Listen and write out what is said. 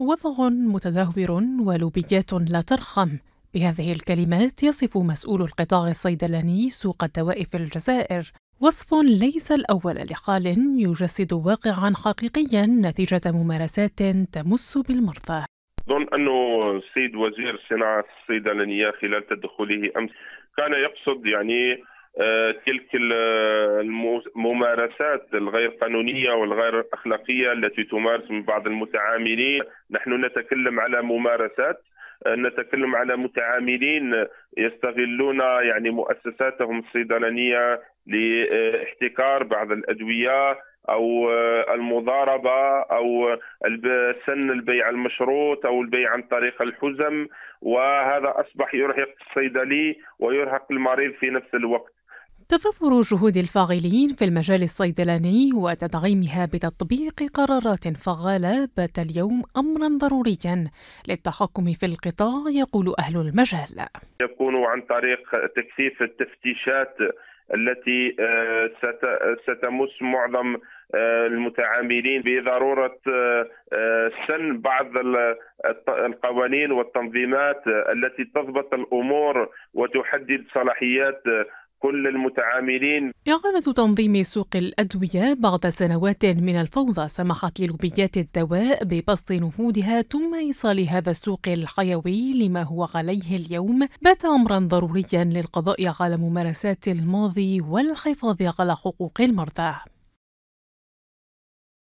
وضع متدهور ولوبيات لا ترحم بهذه الكلمات يصف مسؤول القطاع الصيدلاني سوق الدواء في الجزائر وصف ليس الأول لحال يجسد واقعا حقيقيا نتيجة ممارسات تمس بالمرضى أظن أنه السيد وزير الصناعة الصيدلانية خلال تدخله أمس كان يقصد يعني آه، تلك الممارسات الغير قانونية والغير أخلاقية التي تمارس من بعض المتعاملين نحن نتكلم على ممارسات آه، نتكلم على متعاملين يستغلون يعني مؤسساتهم الصيدلانية لاحتكار بعض الأدوية او آه، المضاربه او سن البيع المشروط او البيع عن طريق الحزم وهذا اصبح يرهق الصيدلي ويرهق المريض في نفس الوقت تظفر جهود الفاعلين في المجال الصيدلاني وتدعيمها بتطبيق قرارات فعالة بات اليوم أمرا ضروريا للتحكم في القطاع يقول أهل المجال يكون عن طريق تكثيف التفتيشات التي آه، ستمس معظم آه، المتعاملين بضروره آه، سن بعض القوانين والتنظيمات التي تضبط الامور وتحدد صلاحيات كل المتعاملين إعادة تنظيم سوق الأدوية بعد سنوات من الفوضى سمحت للوبيات الدواء ببسط نفوذها ثم إيصال هذا السوق الحيوي لما هو عليه اليوم بات أمرا ضروريا للقضاء على ممارسات الماضي والحفاظ على حقوق المرضى